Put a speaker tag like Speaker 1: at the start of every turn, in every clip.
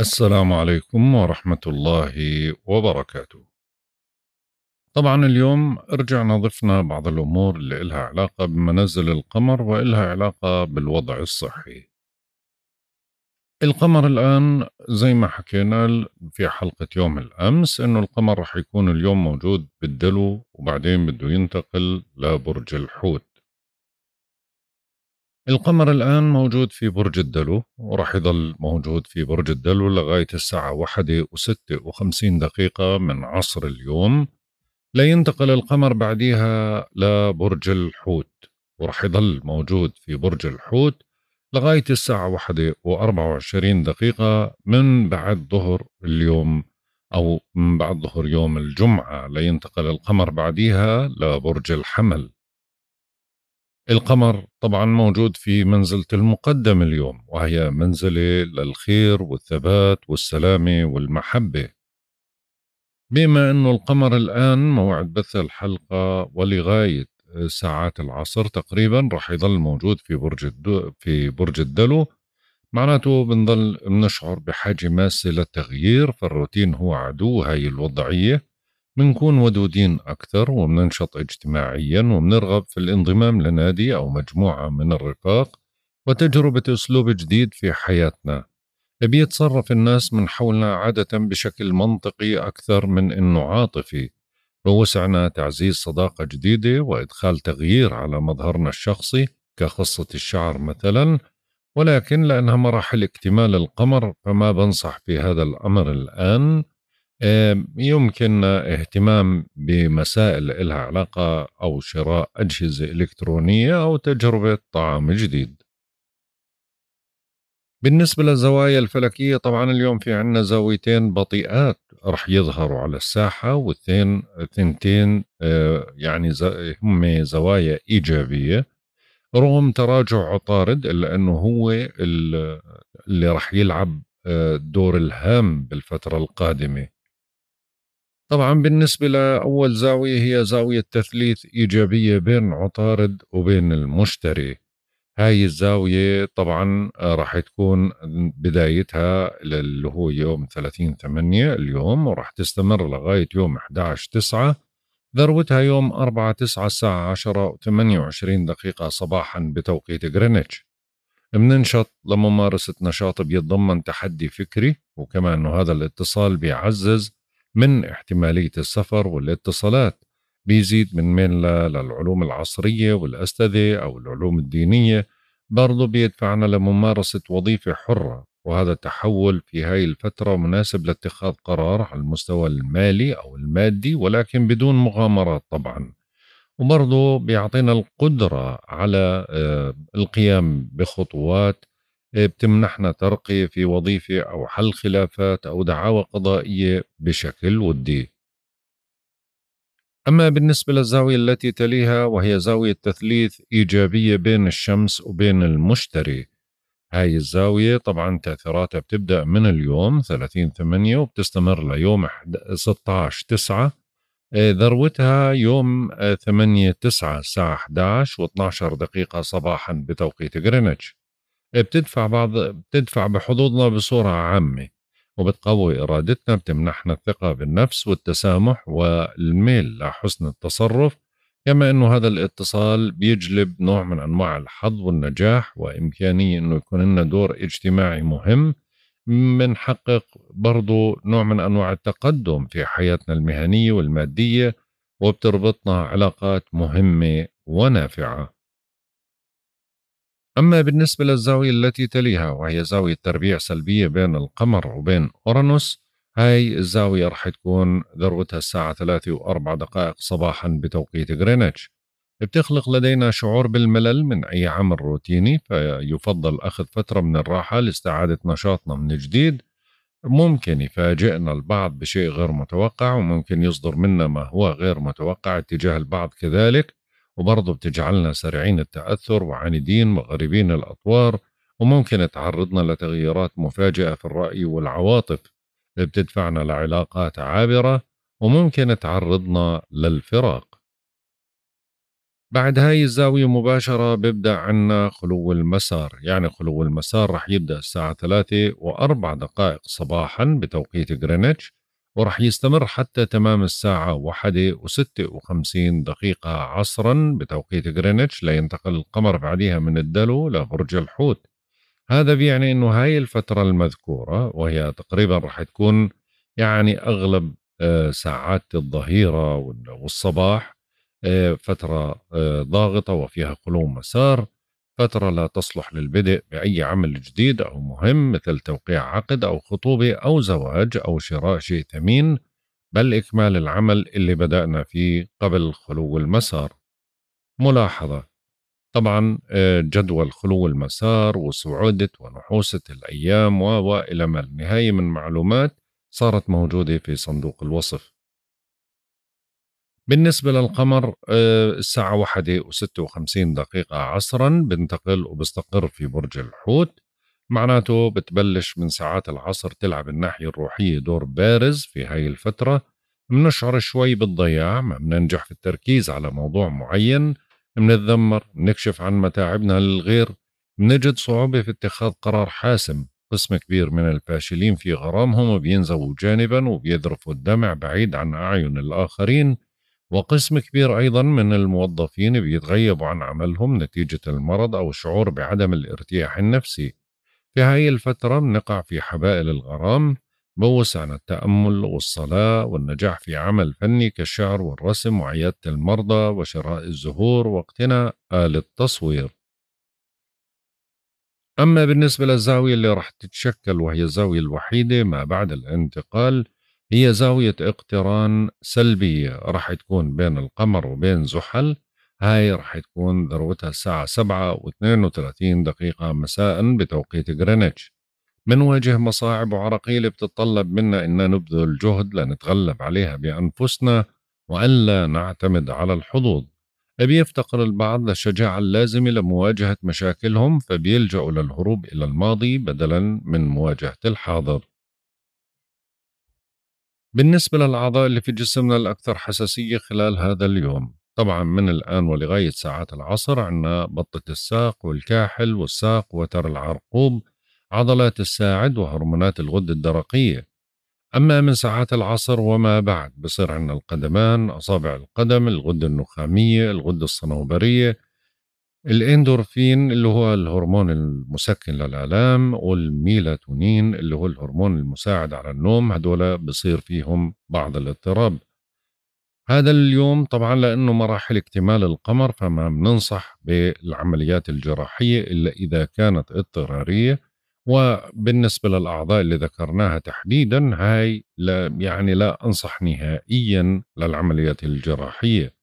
Speaker 1: السلام عليكم ورحمة الله وبركاته. طبعا اليوم رجعنا ضفنا بعض الأمور اللي إلها علاقة بمنازل القمر وإلها علاقة بالوضع الصحي. القمر الآن زي ما حكينا في حلقة يوم الأمس إنه القمر رح يكون اليوم موجود بالدلو وبعدين بده ينتقل لبرج الحوت. القمر الآن موجود في برج الدلو وراح يظل موجود في برج الدلو لغاية الساعة واحدة وستة وخمسين دقيقة من عصر اليوم لينتقل القمر بعديها لبرج الحوت وراح يظل موجود في برج الحوت لغاية الساعة واحدة وأربعة وعشرين دقيقة من بعد ظهر اليوم أو من بعد ظهر يوم الجمعة لينتقل القمر بعديها لبرج الحمل القمر طبعا موجود في منزلة المقدم اليوم وهي منزلة للخير والثبات والسلامة والمحبة بما أنه القمر الآن موعد بث الحلقة ولغاية ساعات العصر تقريبا رح يظل موجود في برج في برج الدلو معناته بنضل بنشعر بحاجة ماسة للتغيير فالروتين هو عدو هاي الوضعية بنكون ودودين أكثر وبننشط اجتماعيا وبنرغب في الانضمام لنادي أو مجموعة من الرفاق وتجربة أسلوب جديد في حياتنا بيتصرف الناس من حولنا عادة بشكل منطقي أكثر من أنه عاطفي بوسعنا تعزيز صداقة جديدة وإدخال تغيير على مظهرنا الشخصي كخصة الشعر مثلا ولكن لأنها مراحل اكتمال القمر فما بنصح في هذا الأمر الآن يمكن اهتمام بمسائل لها علاقة أو شراء أجهزة إلكترونية أو تجربة طعام جديد بالنسبة للزوايا الفلكية طبعا اليوم في عنا زاويتين بطيئات رح يظهروا على الساحة والثين ثنتين آه، يعني هم زوايا إيجابية رغم تراجع عطارد إلا أنه هو اللي رح يلعب الدور آه، الهام بالفترة القادمة طبعا بالنسبة لأول زاوية هي زاوية تثليث إيجابية بين عطارد وبين المشتري هاي الزاوية طبعا آه، راح تكون بدايتها اللي هو يوم 30 8 اليوم وراح تستمر لغاية يوم 11 9 ذروتها يوم 4 9 الساعة 10 و 28 دقيقة صباحا بتوقيت غرينتش بننشط لممارسة نشاط بيتضمن تحدي فكري وكما أنه هذا الاتصال بيعزز من احتمالية السفر والاتصالات بيزيد من ميلنا للعلوم العصرية والأستاذة أو العلوم الدينية برضو بيدفعنا لممارسة وظيفة حرة وهذا التحول في هاي الفترة مناسب لاتخاذ قرار على المستوى المالي أو المادي ولكن بدون مغامرات طبعا وبرضه بيعطينا القدرة على آه، القيام بخطوات بتمنحنا ترقية في وظيفة أو حل خلافات أو دعاوى قضائية بشكل ودي أما بالنسبة للزاوية التي تليها وهي زاوية تثليث إيجابية بين الشمس وبين المشتري هاي الزاوية طبعا تأثيراتها بتبدأ من اليوم 30 8 وبتستمر ليوم 16 9 آه، ذروتها يوم 8 آه، 9 الساعة 11 و12 دقيقة صباحا بتوقيت غرينتش بتدفع بعض بتدفع بحظوظنا بصوره عامه وبتقوي ارادتنا بتمنحنا الثقه بالنفس والتسامح والميل لحسن التصرف كما انه هذا الاتصال بيجلب نوع من انواع الحظ والنجاح وامكانيه انه يكون لنا دور اجتماعي مهم بنحقق برضو نوع من انواع التقدم في حياتنا المهنيه والماديه وبتربطنا علاقات مهمه ونافعه أما بالنسبة للزاوية التي تليها وهي زاوية تربيع سلبية بين القمر وبين أورانوس هاي الزاوية رح تكون ذروتها الساعة ثلاثة وأربع دقائق صباحا بتوقيت غرينتش بتخلق لدينا شعور بالملل من أي عمل روتيني فيفضل أخذ فترة من الراحة لاستعادة نشاطنا من جديد ممكن يفاجئنا البعض بشيء غير متوقع وممكن يصدر منا ما هو غير متوقع اتجاه البعض كذلك وبرضه بتجعلنا سريعين التأثر وعاندين مغربين الأطوار وممكن تعرضنا لتغييرات مفاجئة في الرأي والعواطف بتدفعنا لعلاقات عابرة وممكن تعرضنا للفراق بعد هاي الزاوية مباشرة بيبدأ عنا خلو المسار يعني خلو المسار رح يبدأ الساعة 3 و4 دقائق صباحا بتوقيت غرينتش ورح يستمر حتى تمام الساعة واحدة وستة وخمسين دقيقة عصرا بتوقيت غرينتش لينتقل القمر بعدها من الدلو لبرج الحوت هذا بيعني انه هاي الفترة المذكورة وهي تقريبا رح تكون يعني اغلب آه، ساعات الظهيرة والصباح آه، فترة آه، ضاغطة وفيها قلوم مسار فترة لا تصلح للبدء بأي عمل جديد أو مهم مثل توقيع عقد أو خطوبة أو زواج أو شراء شيء ثمين بل إكمال العمل اللي بدأنا فيه قبل خلو المسار. ملاحظة طبعا آه، جدول خلو المسار وسعودة ونحوسة الأيام وإلى ما النهاية من معلومات صارت موجودة في صندوق الوصف بالنسبة للقمر آه، الساعة واحدة وستة وخمسين دقيقة عصرا بنتقل وبستقر في برج الحوت معناته بتبلش من ساعات العصر تلعب الناحية الروحية دور بارز في هاي الفترة منشعر شوي بالضياع ما بننجح في التركيز على موضوع معين منتذمر منكشف عن متاعبنا للغير منجد صعوبة في اتخاذ قرار حاسم قسم كبير من الفاشلين في غرامهم بينزووا جانبا وبيذرفوا الدمع بعيد عن أعين الآخرين وقسم كبير أيضا من الموظفين بيتغيبوا عن عملهم نتيجة المرض أو الشعور بعدم الارتياح النفسي في هاي الفترة بنقع في حبائل الغرام بوس عن التأمل والصلاة والنجاح في عمل فني كالشعر والرسم وعيادة المرضى وشراء الزهور واقتناء آلة تصوير أما بالنسبة للزاوية اللي راح تتشكل وهي الزاوية الوحيدة ما بعد الانتقال هي زاوية اقتران سلبية راح تكون بين القمر وبين زحل هاي راح تكون ذروتها الساعة 7 و32 دقيقة مساء بتوقيت غرينتش منواجه مصاعب وعراقيل بتتطلب منا إن نبذل جهد لنتغلب عليها بأنفسنا وألا نعتمد على الحظوظ بيفتقر البعض للشجاعة اللازمة لمواجهة مشاكلهم فبيلجأوا للهروب إلى الماضي بدلا من مواجهة الحاضر بالنسبة للأعضاء اللي في جسمنا الأكثر حساسية خلال هذا اليوم طبعا من الآن ولغاية ساعات العصر عندنا بطة الساق والكاحل والساق وتر العرقوب عضلات الساعد وهرمونات الغدة الدرقية أما من ساعات العصر وما بعد بصير عندنا القدمان أصابع القدم الغدة النخامية الغدة الصنوبرية الاندورفين اللي هو الهرمون المسكن للآلام والميلاتونين اللي هو الهرمون المساعد على النوم هدول بصير فيهم بعض الاضطراب هذا اليوم طبعا لأنه مراحل اكتمال القمر فما بننصح بالعمليات الجراحية إلا إذا كانت اضطرارية وبالنسبة للأعضاء اللي ذكرناها تحديدا هاي لا يعني لا أنصح نهائيا للعمليات الجراحية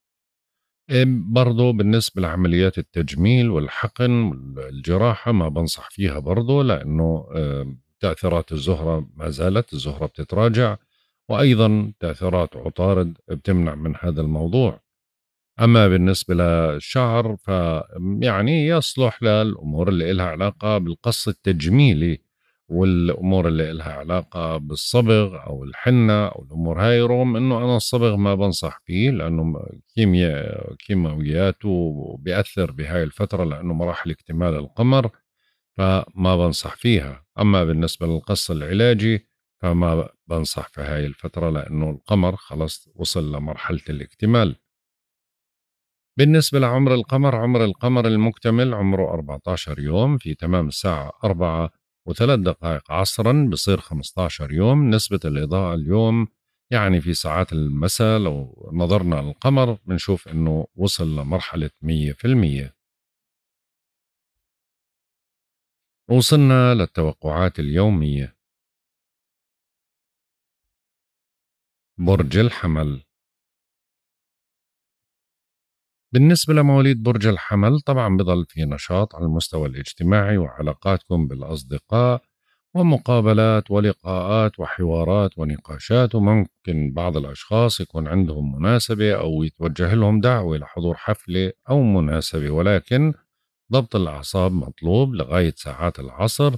Speaker 1: برضو بالنسبة لعمليات التجميل والحقن والجراحة ما بنصح فيها برضو لأنه تأثيرات الزهرة ما زالت الزهرة بتتراجع وأيضا تأثيرات عطارد بتمنع من هذا الموضوع أما بالنسبة للشعر فيعني يصلح للأمور اللي إلها علاقة بالقص التجميلي والامور اللي إلها علاقه بالصبغ او الحنه او الامور هاي رغم انه انا الصبغ ما بنصح فيه لانه كيمياء كيماوياته بياثر بهاي الفتره لانه مراحل اكتمال القمر فما بنصح فيها اما بالنسبه للقص العلاجي فما بنصح في هاي الفتره لانه القمر خلاص وصل لمرحله الاكتمال بالنسبة لعمر القمر عمر القمر المكتمل عمره 14 يوم في تمام الساعة 4 وثلاث دقائق عصرا بصير 15 يوم نسبة الإضاءة اليوم يعني في ساعات المساء لو نظرنا للقمر بنشوف أنه وصل لمرحلة 100%
Speaker 2: وصلنا للتوقعات اليومية برج الحمل بالنسبة لمواليد برج الحمل طبعا
Speaker 1: بضل في نشاط على المستوى الاجتماعي وعلاقاتكم بالأصدقاء ومقابلات ولقاءات وحوارات ونقاشات وممكن بعض الأشخاص يكون عندهم مناسبة أو يتوجه لهم دعوة لحضور حفلة أو مناسبة ولكن ضبط الأعصاب مطلوب لغاية ساعات العصر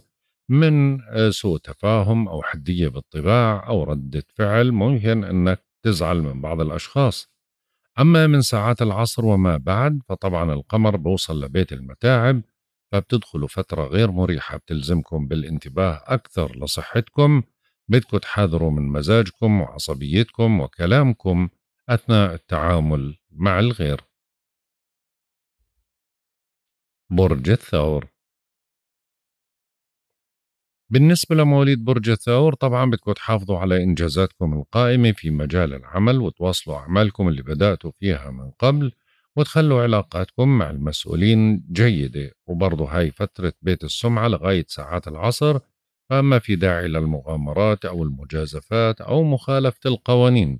Speaker 1: من آه، سوء تفاهم أو حدية بالطباع أو ردة فعل ممكن أنك تزعل من بعض الأشخاص أما من ساعات العصر وما بعد فطبعا القمر بوصل لبيت المتاعب فبتدخلوا فترة غير مريحة بتلزمكم بالانتباه أكثر لصحتكم بدكم تحذروا من مزاجكم وعصبيتكم وكلامكم
Speaker 2: أثناء التعامل مع الغير برج الثور بالنسبة لمواليد
Speaker 1: برج الثور طبعا بدكم تحافظوا على إنجازاتكم القائمة في مجال العمل وتواصلوا أعمالكم اللي بدأتوا فيها من قبل وتخلوا علاقاتكم مع المسؤولين جيدة وبرضه هاي فترة بيت السمعة لغاية ساعات العصر فما في داعي للمغامرات أو المجازفات أو مخالفة القوانين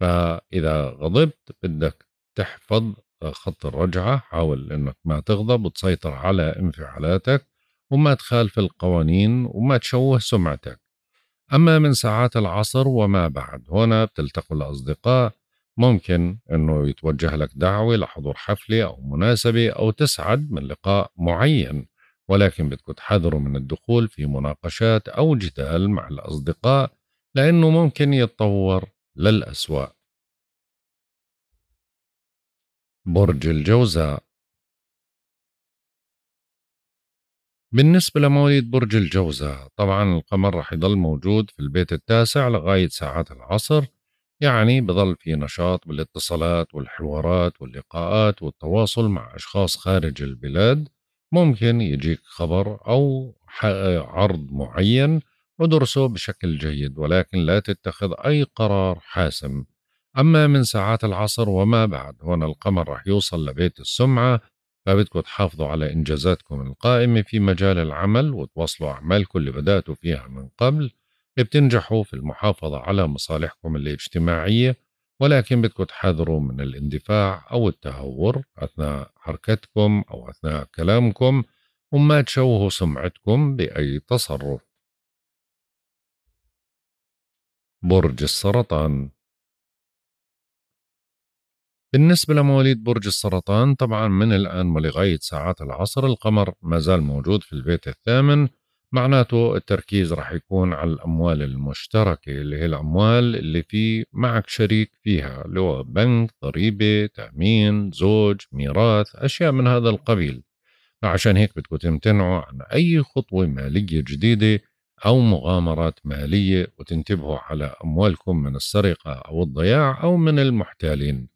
Speaker 1: فإذا غضبت بدك تحفظ خط الرجعة حاول أنك ما تغضب وتسيطر على انفعالاتك وما تخالف القوانين وما تشوه سمعتك أما من ساعات العصر وما بعد هنا بتلتقوا الأصدقاء ممكن أنه يتوجه لك دعوة لحضور حفلة أو مناسبة أو تسعد من لقاء معين ولكن بدكم تحذروا من الدخول في مناقشات أو جدال
Speaker 2: مع الأصدقاء لأنه ممكن يتطور للأسوأ برج الجوزاء بالنسبة لمواليد برج الجوزة طبعا القمر
Speaker 1: راح يضل موجود في البيت التاسع لغاية ساعات العصر يعني بضل في نشاط بالاتصالات والحوارات واللقاءات والتواصل مع أشخاص خارج البلاد ممكن يجيك خبر أو عرض معين ودرسه بشكل جيد ولكن لا تتخذ أي قرار حاسم أما من ساعات العصر وما بعد هنا القمر راح يوصل لبيت السمعة فبدكم تحافظوا على إنجازاتكم القائمة في مجال العمل وتواصلوا أعمالكم اللي بدأتوا فيها من قبل بتنجحوا في المحافظة على مصالحكم الاجتماعية ولكن بدكم تحذروا من الاندفاع أو التهور أثناء حركتكم أو أثناء
Speaker 2: كلامكم وما تشوهوا سمعتكم بأي تصرف برج السرطان بالنسبة لمواليد برج السرطان طبعا من الآن ولغاية ساعات
Speaker 1: العصر القمر ما زال موجود في البيت الثامن معناته التركيز راح يكون على الأموال المشتركة اللي هي الأموال اللي في معك شريك فيها اللي هو بنك ضريبة تأمين زوج ميراث أشياء من هذا القبيل عشان هيك بدكم تمتنعوا عن أي خطوة مالية جديدة أو مغامرات مالية وتنتبهوا على أموالكم من السرقة أو الضياع أو من المحتالين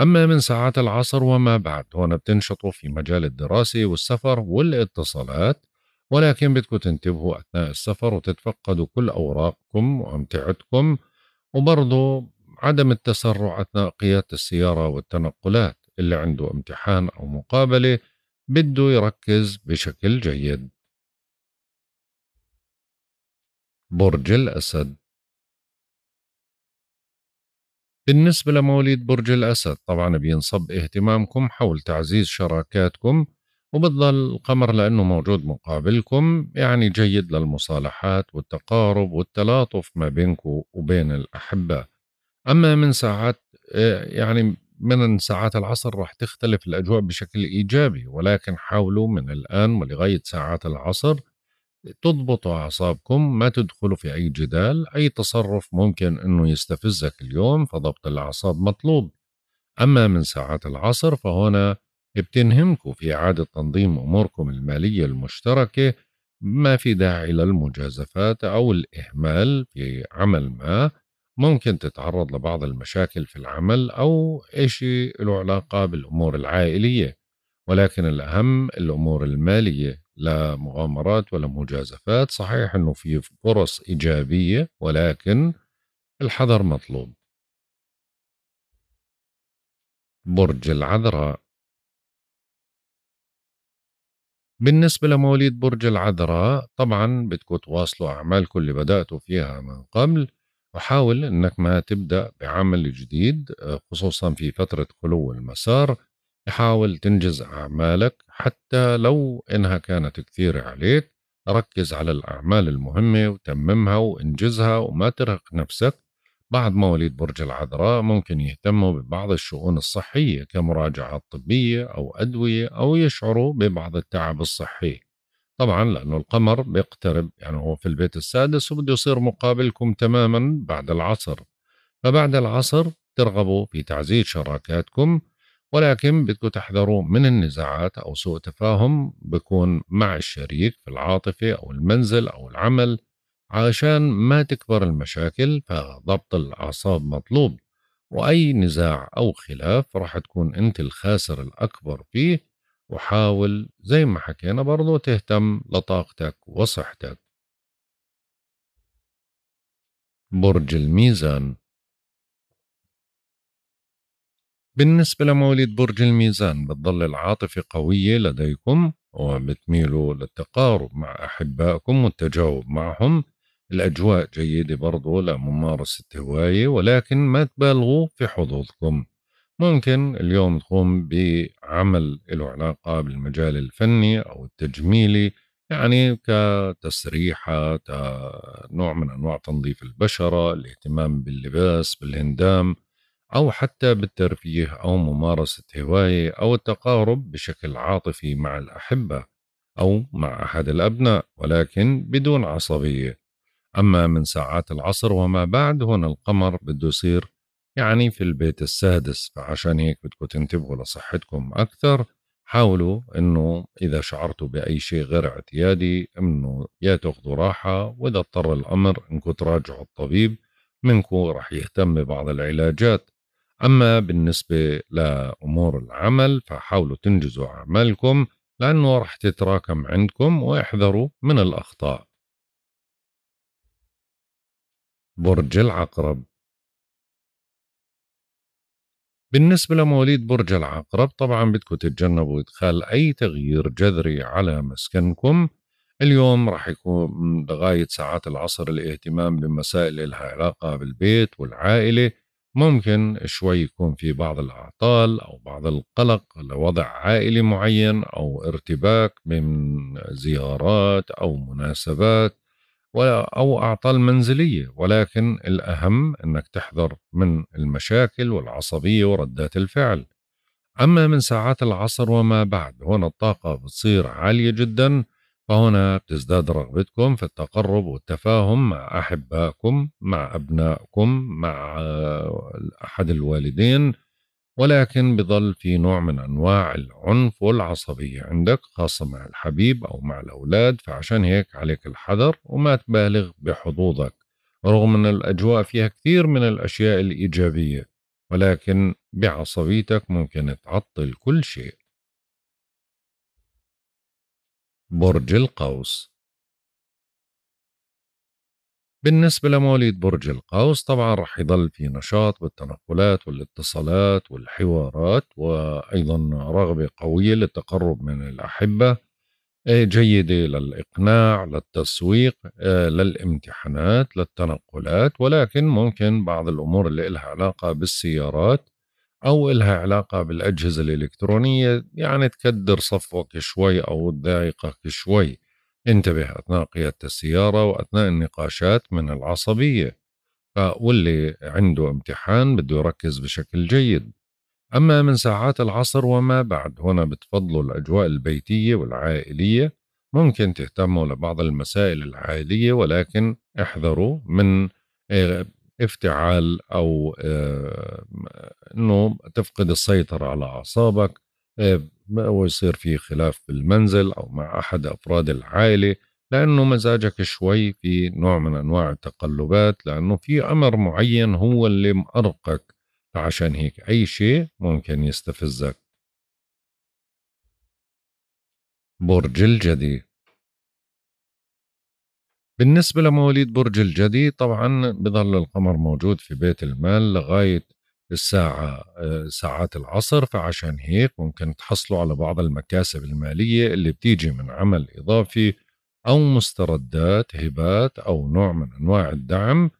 Speaker 1: أما من ساعات العصر وما بعد هون بتنشطوا في مجال الدراسة والسفر والاتصالات ولكن بدكم تنتبهوا أثناء السفر وتتفقدوا كل أوراقكم وأمتعتكم وبرضه عدم التسرع أثناء قيادة السيارة والتنقلات اللي عنده امتحان أو مقابلة
Speaker 2: بده يركز بشكل جيد برج الأسد بالنسبة
Speaker 1: لمواليد برج الأسد طبعا بينصب اهتمامكم حول تعزيز شراكاتكم وبتظل القمر لأنه موجود مقابلكم يعني جيد للمصالحات والتقارب والتلاطف ما بينكم وبين الأحبة أما من ساعات يعني من ساعات العصر راح تختلف الأجواء بشكل إيجابي ولكن حاولوا من الآن ولغاية ساعات العصر تضبطوا أعصابكم ما تدخلوا في أي جدال أي تصرف ممكن أنه يستفزك اليوم فضبط الأعصاب مطلوب أما من ساعات العصر فهنا بتنهمكم في إعادة تنظيم أموركم المالية المشتركة ما في داعي للمجازفات أو الإهمال في عمل ما ممكن تتعرض لبعض المشاكل في العمل أو إشي له علاقة بالأمور العائلية ولكن الأهم الأمور المالية لا مغامرات ولا مجازفات صحيح أنه في فرص
Speaker 2: إيجابية ولكن الحذر مطلوب برج العذراء بالنسبة لمواليد برج العذراء طبعا بدكم تواصلوا أعمالكم
Speaker 1: اللي بدأتوا فيها من قبل وحاول أنك ما تبدأ بعمل جديد خصوصا في فترة خلو المسار حاول تنجز أعمالك حتى لو إنها كانت كثيرة عليك ركز على الأعمال المهمة وتممها وانجزها وما ترهق نفسك بعض مواليد برج العذراء ممكن يهتموا ببعض الشؤون الصحية كمراجعات طبية أو أدوية أو يشعروا ببعض التعب الصحي طبعا لأنه القمر بيقترب يعني هو في البيت السادس وبده يصير مقابلكم تماما بعد العصر فبعد العصر ترغبوا في تعزيز شراكاتكم ولكن بدكم تحذروا من النزاعات أو سوء تفاهم بكون مع الشريك في العاطفة أو المنزل أو العمل عشان ما تكبر المشاكل فضبط الأعصاب مطلوب وأي نزاع أو خلاف راح تكون أنت الخاسر الأكبر فيه وحاول
Speaker 2: زي ما حكينا برضو تهتم لطاقتك وصحتك برج الميزان بالنسبة لمواليد برج الميزان بتظل العاطفة قوية
Speaker 1: لديكم وبتميلوا للتقارب مع أحبائكم والتجاوب معهم الأجواء جيدة برضو لممارسة هواية ولكن ما تبالغوا في حظوظكم ممكن اليوم تقوم بعمل له علاقة بالمجال الفني أو التجميلي يعني كتسريحة نوع من أنواع تنظيف البشرة الاهتمام باللباس بالهندام أو حتى بالترفيه أو ممارسة هواية أو التقارب بشكل عاطفي مع الأحبة أو مع أحد الأبناء ولكن بدون عصبية أما من ساعات العصر وما بعد هنا القمر بده يصير يعني في البيت السادس فعشان هيك بدكم تنتبهوا لصحتكم أكثر حاولوا انه اذا شعرتوا باي شيء غير اعتيادي انه يا تاخذوا راحه واذا اضطر الامر انكم تراجعوا الطبيب منكم رح يهتم ببعض العلاجات أما بالنسبة لأمور العمل فحاولوا تنجزوا أعمالكم
Speaker 2: لأنه رح تتراكم عندكم واحذروا من الأخطاء برج العقرب بالنسبة لمواليد برج العقرب طبعا بدكم تتجنبوا إدخال أي تغيير
Speaker 1: جذري على مسكنكم اليوم راح يكون لغاية ساعات العصر الاهتمام بمسائل لها علاقة بالبيت والعائلة ممكن شوي يكون في بعض الأعطال أو بعض القلق لوضع عائلي معين أو ارتباك من زيارات أو مناسبات أو أعطال منزلية ولكن الأهم أنك تحذر من المشاكل والعصبية وردات الفعل أما من ساعات العصر وما بعد هنا الطاقة بتصير عالية جدا فهنا بتزداد رغبتكم في التقرب والتفاهم مع احبائكم مع ابنائكم مع احد الوالدين ولكن بظل في نوع من انواع العنف والعصبيه عندك خاصه مع الحبيب او مع الاولاد فعشان هيك عليك الحذر وما تبالغ بحظوظك رغم ان الاجواء فيها كثير من الاشياء الايجابيه
Speaker 2: ولكن بعصبيتك ممكن تعطل كل شيء برج القوس بالنسبة لمواليد برج القوس طبعا رح يضل في نشاط بالتنقلات
Speaker 1: والاتصالات والحوارات وأيضا رغبة قوية للتقرب من الأحبة آه، جيدة للإقناع للتسويق آه، للامتحانات للتنقلات ولكن ممكن بعض الأمور اللي إلها علاقة بالسيارات او إلها علاقه بالاجهزه الالكترونيه يعني تكدر صفوك شوي او تضايقك شوي انتبه اثناء قياده السياره واثناء النقاشات من العصبيه واللي عنده امتحان بده يركز بشكل جيد أما من ساعات العصر وما بعد هنا بتفضلوا الأجواء البيتية والعائلية ممكن تهتموا لبعض المسائل العائلية ولكن احذروا من آه، افتعال او آه، انه تفقد السيطره على اعصابك آه، ويصير في خلاف بالمنزل او مع احد افراد العائله لانه مزاجك شوي في نوع من انواع التقلبات لانه في امر معين هو اللي مأرقك فعشان
Speaker 2: هيك اي شيء ممكن يستفزك برج الجدي بالنسبة لمواليد
Speaker 1: برج الجدي طبعا بظل القمر موجود في بيت المال لغاية الساعة آه، ساعات العصر فعشان هيك ممكن تحصلوا على بعض المكاسب المالية اللي بتيجي من عمل إضافي أو مستردات هبات أو نوع من أنواع الدعم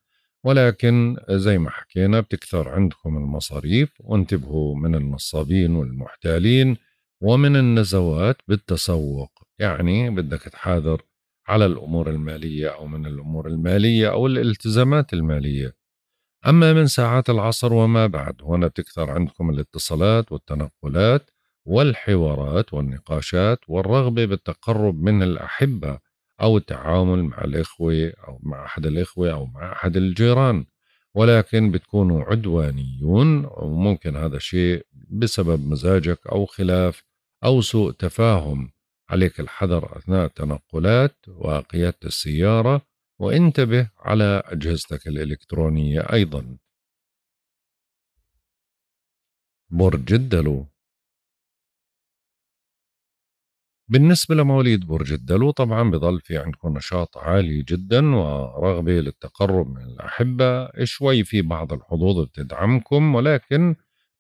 Speaker 1: ولكن زي ما حكينا بتكثر عندكم المصاريف وانتبهوا من النصابين والمحتالين ومن النزوات بالتسوق يعني بدك تحاذر على الامور الماليه او من الامور الماليه او الالتزامات الماليه. اما من ساعات العصر وما بعد هنا بتكثر عندكم الاتصالات والتنقلات والحوارات والنقاشات والرغبه بالتقرب من الاحبه او التعامل مع الاخوه او مع احد الاخوه او مع احد الجيران. ولكن بتكونوا عدوانيون وممكن هذا الشيء بسبب مزاجك او خلاف او سوء تفاهم عليك الحذر أثناء التنقلات وقيادة السيارة وانتبه
Speaker 2: على أجهزتك الإلكترونية أيضا برج الدلو بالنسبة لمواليد برج الدلو طبعا بظل في عندكم نشاط عالي جدا ورغبة
Speaker 1: للتقرب من الأحبة شوي في بعض الحظوظ بتدعمكم ولكن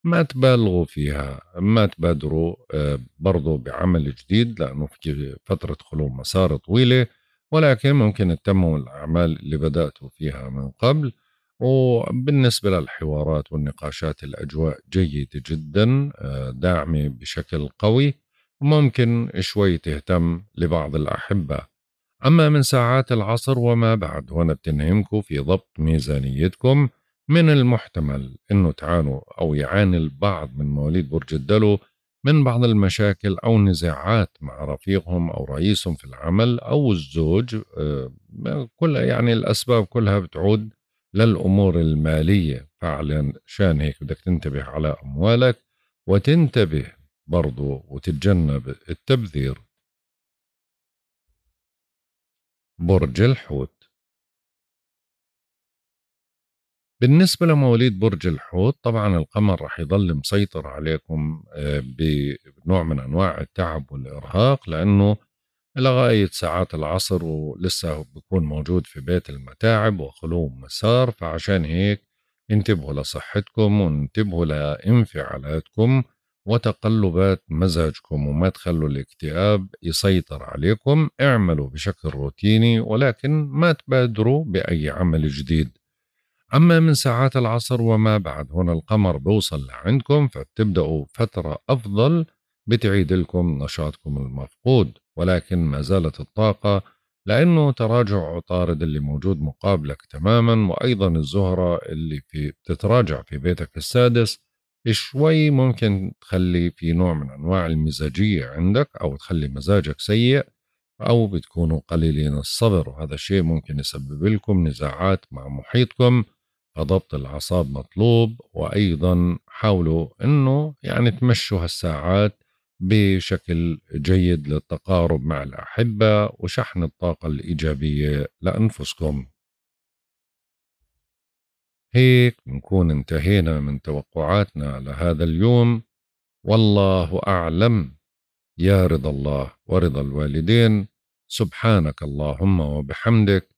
Speaker 1: ما تبالغوا فيها ما تبادروا آه، برضو بعمل جديد لأنه في فترة خلو مسار طويلة ولكن ممكن تتموا الأعمال اللي بدأتوا فيها من قبل وبالنسبة للحوارات والنقاشات الأجواء جيدة جدا آه، داعمة بشكل قوي وممكن شوي تهتم لبعض الأحبة أما من ساعات العصر وما بعد وأنا بتنهمكم في ضبط ميزانيتكم من المحتمل أنه تعانوا أو يعاني البعض من مواليد برج الدلو من بعض المشاكل أو نزاعات مع رفيقهم أو رئيسهم في العمل أو الزوج آه، كل يعني الأسباب كلها بتعود للأمور المالية فعلا شان هيك بدك تنتبه
Speaker 2: على أموالك وتنتبه برضو وتتجنب التبذير برج الحوت بالنسبة لمواليد برج الحوت طبعا القمر
Speaker 1: رح يظل مسيطر عليكم آه، بنوع من أنواع التعب والإرهاق لأنه لغاية ساعات العصر ولسه بكون موجود في بيت المتاعب وخلو مسار فعشان هيك انتبهوا لصحتكم وانتبهوا لانفعالاتكم وتقلبات مزاجكم وما تخلوا الاكتئاب يسيطر عليكم اعملوا بشكل روتيني ولكن ما تبادروا بأي عمل جديد أما من ساعات العصر وما بعد هنا القمر بوصل لعندكم فبتبدأوا فترة أفضل بتعيد لكم نشاطكم المفقود ولكن ما زالت الطاقة لأنه تراجع عطارد اللي موجود مقابلك تماما وأيضا الزهرة اللي في بتتراجع في بيتك السادس شوي ممكن تخلي في نوع من أنواع المزاجية عندك أو تخلي مزاجك سيء أو بتكونوا قليلين الصبر وهذا الشيء ممكن يسبب لكم نزاعات مع محيطكم فضبط الاعصاب مطلوب وايضا حاولوا انه يعني تمشوا هالساعات بشكل جيد للتقارب مع الاحبه وشحن الطاقه الايجابيه لانفسكم هيك بنكون انتهينا من توقعاتنا لهذا اليوم والله اعلم يا رضا الله ورضا الوالدين سبحانك اللهم وبحمدك